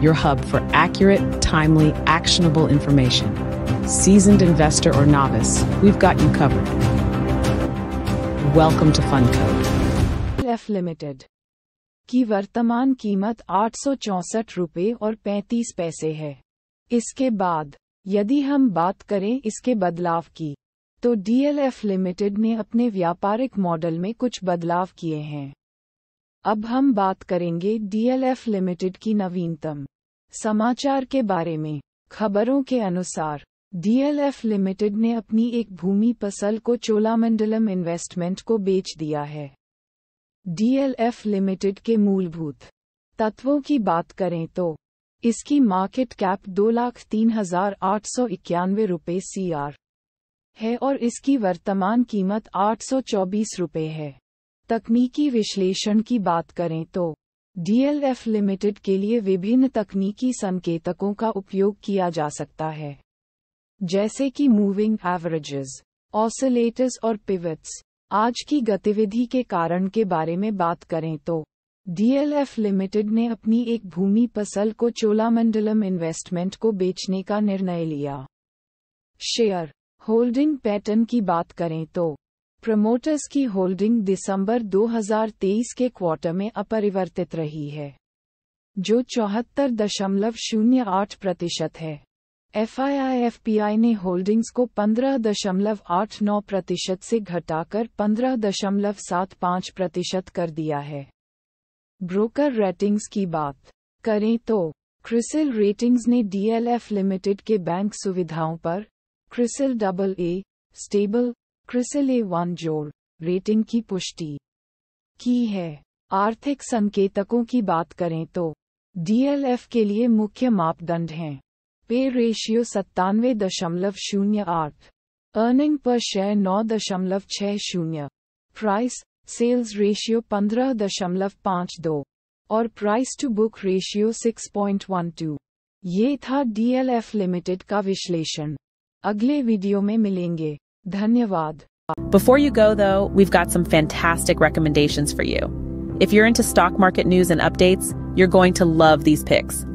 your hub for accurate, timely, actionable information. Seasoned investor or novice, we've got you covered. Welcome to FundCode. F Limited की वर्तमान कीमत आठ रुपए और 35 पैसे है इसके बाद यदि हम बात करें इसके बदलाव की तो डीएलएफ लिमिटेड ने अपने व्यापारिक मॉडल में कुछ बदलाव किए हैं अब हम बात करेंगे डीएलएफ लिमिटेड की नवीनतम समाचार के बारे में खबरों के अनुसार डीएलएफ लिमिटेड ने अपनी एक भूमि पसल को चोलामंडलम इन्वेस्टमेंट को बेच दिया है डीएलएफ लिमिटेड के मूलभूत तत्वों की बात करें तो इसकी मार्केट कैप दो लाख तीन हजार आठ सौ इक्यानवे रुपये सी है और इसकी वर्तमान कीमत आठ सौ चौबीस रुपये है तकनीकी विश्लेषण की बात करें तो डीएलएफ लिमिटेड के लिए विभिन्न तकनीकी संकेतकों का उपयोग किया जा सकता है जैसे कि मूविंग एवरेजेस ऑसिलेटर्स और पिवट्स आज की गतिविधि के कारण के बारे में बात करें तो डीएलएफ लिमिटेड ने अपनी एक भूमि फसल को चोलामंडलम इन्वेस्टमेंट को बेचने का निर्णय लिया शेयर होल्डिंग पैटर्न की बात करें तो प्रमोटर्स की होल्डिंग दिसंबर 2023 के क्वार्टर में अपरिवर्तित रही है जो चौहत्तर दशमलव शून्य आठ प्रतिशत है एफआईआईएफपीआई ने होल्डिंग्स को दशमलव आठ नौ प्रतिशत से घटाकर दशमलव सात पाँच प्रतिशत कर दिया है ब्रोकर रेटिंग्स की बात करें तो क्रिसिल रेटिंग्स ने डीएलएफ लिमिटेड के बैंक सुविधाओं पर CRISIL double A stable CRISIL A जोड़ रेटिंग की पुष्टि की है आर्थिक संकेतकों की बात करें तो डीएलएफ के लिए मुख्य मापदंड हैं पे रेशियो सत्तानवे दशमलव शून्य आठ अर्निंग पर शेयर नौ दशमलव छः शून्य प्राइस सेल्स रेशियो पंद्रह दशमलव पाँच दो और price to book ratio six point one two ये था डीएलएफ लिमिटेड का विश्लेषण अगले वीडियो में मिलेंगे Dhanyavad. Before you go, though, we've got some fantastic recommendations for you. If you're into stock market news and updates, you're going to love these picks.